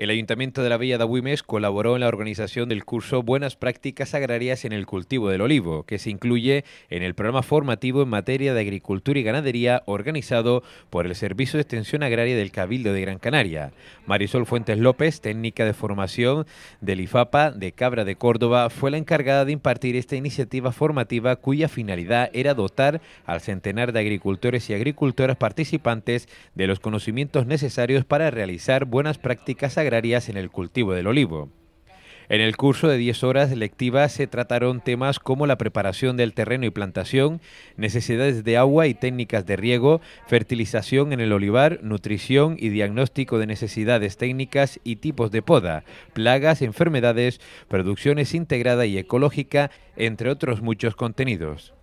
El Ayuntamiento de la Villa de Agüimes colaboró en la organización del curso Buenas Prácticas Agrarias en el Cultivo del Olivo, que se incluye en el programa formativo en materia de agricultura y ganadería organizado por el Servicio de Extensión Agraria del Cabildo de Gran Canaria. Marisol Fuentes López, técnica de formación del IFAPA de Cabra de Córdoba, fue la encargada de impartir esta iniciativa formativa cuya finalidad era dotar al centenar de agricultores y agricultoras participantes de los conocimientos necesarios para realizar buenas prácticas agrarias áreas en el cultivo del olivo. En el curso de 10 horas lectivas se trataron temas como la preparación del terreno y plantación, necesidades de agua y técnicas de riego, fertilización en el olivar, nutrición y diagnóstico de necesidades técnicas y tipos de poda, plagas, enfermedades, producciones integrada y ecológica, entre otros muchos contenidos.